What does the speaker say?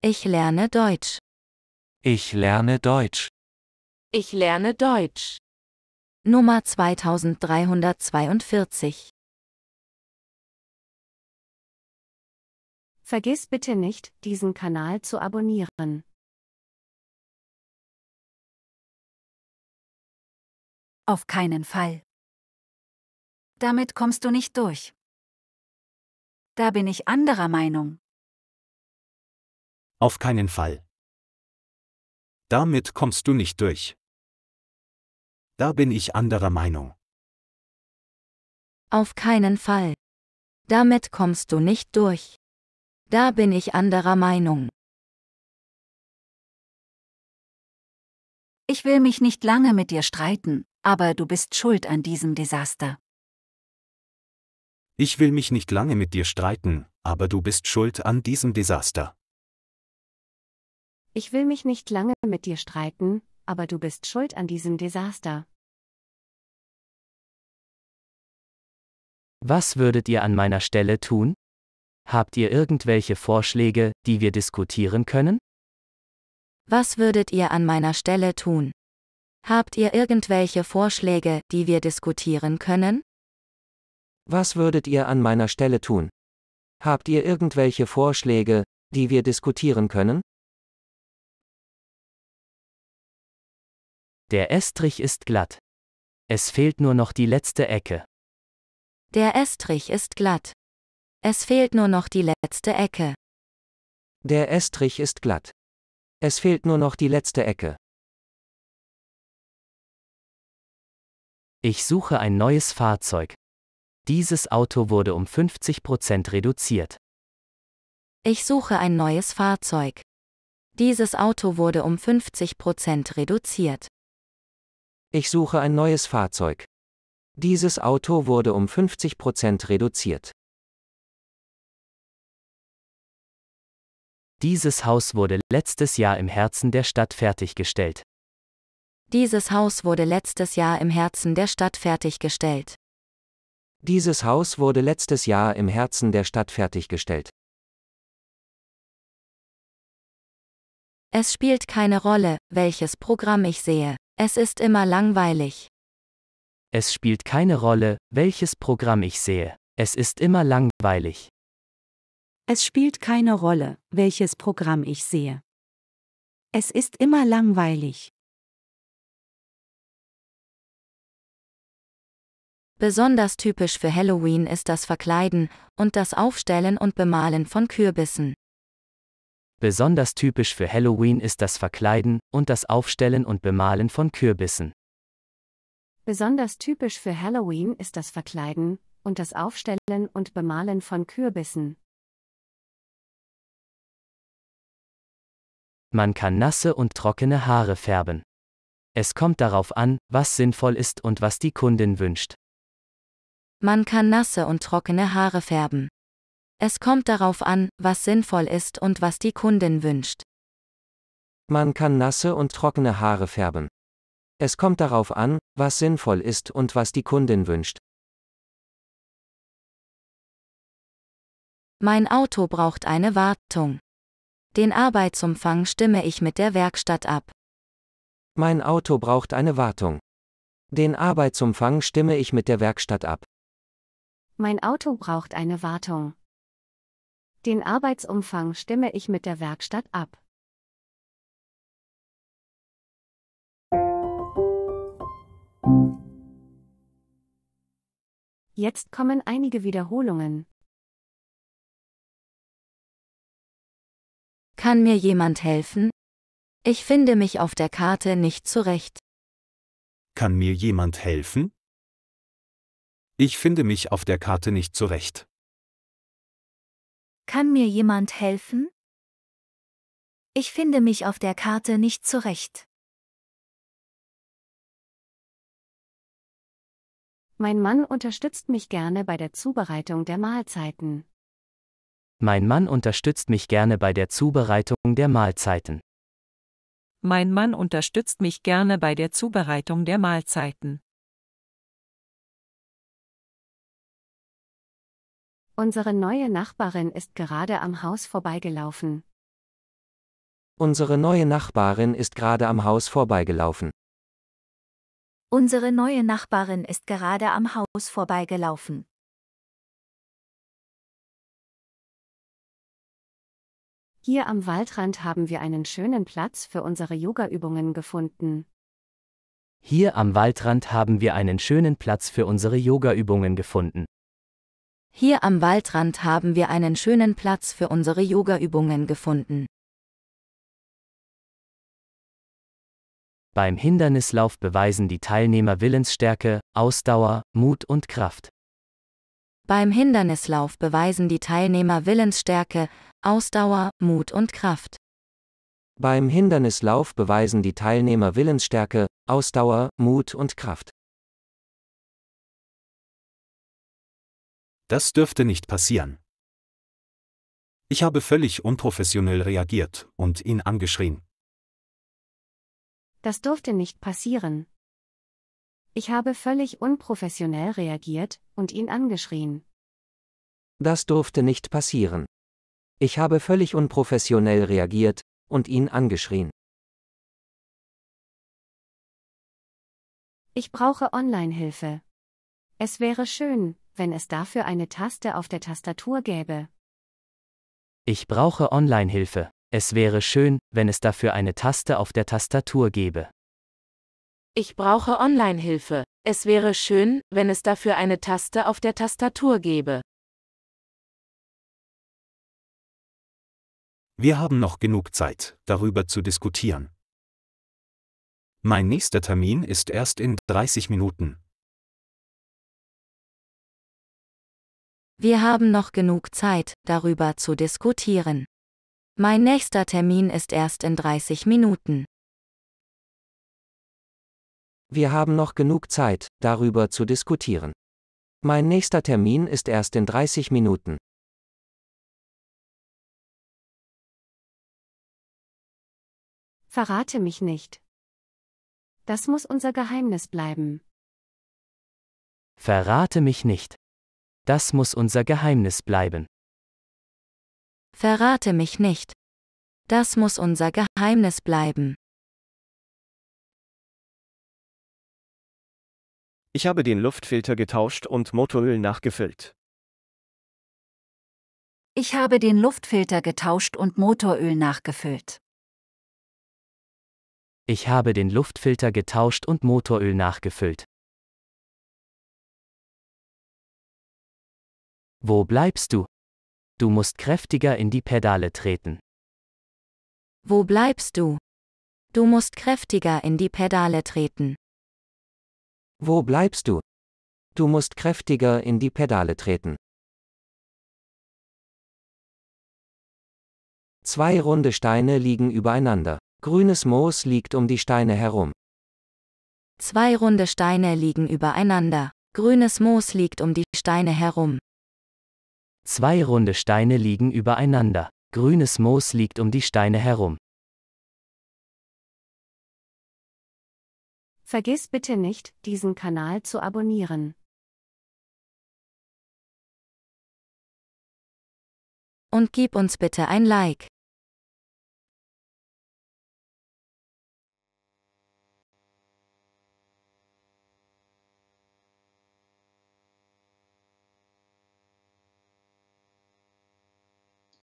Ich lerne Deutsch. Ich lerne Deutsch. Ich lerne Deutsch. Nummer 2342. Vergiss bitte nicht, diesen Kanal zu abonnieren. Auf keinen Fall. Damit kommst du nicht durch. Da bin ich anderer Meinung. Auf keinen Fall. Damit kommst du nicht durch. Da bin ich anderer Meinung. Auf keinen Fall. Damit kommst du nicht durch. Da bin ich anderer Meinung. Ich will mich nicht lange mit dir streiten, aber du bist schuld an diesem Desaster. Ich will mich nicht lange mit dir streiten, aber du bist schuld an diesem Desaster. Ich will mich nicht lange mit dir streiten, aber du bist schuld an diesem Desaster. Was würdet ihr an meiner Stelle tun? Habt ihr irgendwelche Vorschläge, die wir diskutieren können? Was würdet ihr an meiner Stelle tun? Habt ihr irgendwelche Vorschläge, die wir diskutieren können? Was würdet ihr an meiner Stelle tun? Habt ihr irgendwelche Vorschläge, die wir diskutieren können? Der Estrich ist glatt. Es fehlt nur noch die letzte Ecke. Der Estrich ist glatt. Es fehlt nur noch die letzte Ecke. Der Estrich ist glatt. Es fehlt nur noch die letzte Ecke. Ich suche ein neues Fahrzeug. Dieses Auto wurde um 50% reduziert. Ich suche ein neues Fahrzeug. Dieses Auto wurde um 50% reduziert. Ich suche ein neues Fahrzeug. Dieses Auto wurde um 50% reduziert. Dieses Haus wurde letztes Jahr im Herzen der Stadt fertiggestellt. Dieses Haus wurde letztes Jahr im Herzen der Stadt fertiggestellt. Dieses Haus wurde letztes Jahr im Herzen der Stadt fertiggestellt. Es spielt keine Rolle, welches Programm ich sehe. Es ist immer langweilig. Es spielt keine Rolle, welches Programm ich sehe. Es ist immer langweilig. Es spielt keine Rolle, welches Programm ich sehe. Es ist immer langweilig. Besonders typisch für Halloween ist das Verkleiden und das Aufstellen und Bemalen von Kürbissen. Besonders typisch für Halloween ist das Verkleiden und das Aufstellen und Bemalen von Kürbissen. Besonders typisch für Halloween ist das Verkleiden und das Aufstellen und Bemalen von Kürbissen. Man kann nasse und trockene Haare färben. Es kommt darauf an, was sinnvoll ist und was die Kundin wünscht. Man kann nasse und trockene Haare färben. Es kommt darauf an, was sinnvoll ist und was die Kundin wünscht. Man kann nasse und trockene Haare färben. Es kommt darauf an, was sinnvoll ist und was die Kundin wünscht. Mein Auto braucht eine Wartung. Den Arbeitsumfang stimme ich mit der Werkstatt ab. Mein Auto braucht eine Wartung. Den Arbeitsumfang stimme ich mit der Werkstatt ab. Mein Auto braucht eine Wartung. Den Arbeitsumfang stimme ich mit der Werkstatt ab. Jetzt kommen einige Wiederholungen. Kann mir jemand helfen? Ich finde mich auf der Karte nicht zurecht. Kann mir jemand helfen? Ich finde mich auf der Karte nicht zurecht. Kann mir jemand helfen? Ich finde mich auf der Karte nicht zurecht. Mein Mann unterstützt mich gerne bei der Zubereitung der Mahlzeiten. Mein Mann unterstützt mich gerne bei der Zubereitung der Mahlzeiten. Mein Mann unterstützt mich gerne bei der Zubereitung der Mahlzeiten. Unsere neue Nachbarin ist gerade am Haus vorbeigelaufen. Unsere neue Nachbarin ist gerade am Haus vorbeigelaufen. Unsere neue Nachbarin ist gerade am Haus vorbeigelaufen. Hier am Waldrand haben wir einen schönen Platz für unsere Yogaübungen gefunden. Hier am Waldrand haben wir einen schönen Platz für unsere Yogaübungen gefunden. Hier am Waldrand haben wir einen schönen Platz für unsere Yogaübungen gefunden. Beim Hindernislauf beweisen die Teilnehmer Willensstärke, Ausdauer, Mut und Kraft. Beim Hindernislauf beweisen die Teilnehmer Willensstärke, Ausdauer, Mut und Kraft. Beim Hindernislauf beweisen die Teilnehmer Willensstärke, Ausdauer, Mut und Kraft. Das dürfte nicht passieren. Ich habe völlig unprofessionell reagiert und ihn angeschrien. Das durfte nicht passieren. Ich habe völlig unprofessionell reagiert und ihn angeschrien. Das durfte nicht passieren. Ich habe völlig unprofessionell reagiert und ihn angeschrien. Ich brauche Online-Hilfe. Es wäre schön, wenn es dafür eine Taste auf der Tastatur gäbe. Ich brauche Online-Hilfe. Es wäre schön, wenn es dafür eine Taste auf der Tastatur gäbe. Ich brauche Online-Hilfe. Es wäre schön, wenn es dafür eine Taste auf der Tastatur gäbe. Wir haben noch genug Zeit, darüber zu diskutieren. Mein nächster Termin ist erst in 30 Minuten. Wir haben noch genug Zeit, darüber zu diskutieren. Mein nächster Termin ist erst in 30 Minuten. Wir haben noch genug Zeit, darüber zu diskutieren. Mein nächster Termin ist erst in 30 Minuten. Verrate mich nicht. Das muss unser Geheimnis bleiben. Verrate mich nicht. Das muss unser Geheimnis bleiben. Verrate mich nicht. Das muss unser Geheimnis bleiben. Ich habe den Luftfilter getauscht und Motoröl nachgefüllt. Ich habe den Luftfilter getauscht und Motoröl nachgefüllt. Ich habe den Luftfilter getauscht und Motoröl nachgefüllt. Wo bleibst du? Du musst kräftiger in die Pedale treten. Wo bleibst du? Du musst kräftiger in die Pedale treten. Wo bleibst du? Du musst kräftiger in die Pedale treten. Zwei runde Steine liegen übereinander. Grünes Moos liegt um die Steine herum. Zwei runde Steine liegen übereinander. Grünes Moos liegt um die Steine herum. Zwei runde Steine liegen übereinander. Grünes Moos liegt um die Steine herum. Vergiss bitte nicht, diesen Kanal zu abonnieren. Und gib uns bitte ein Like.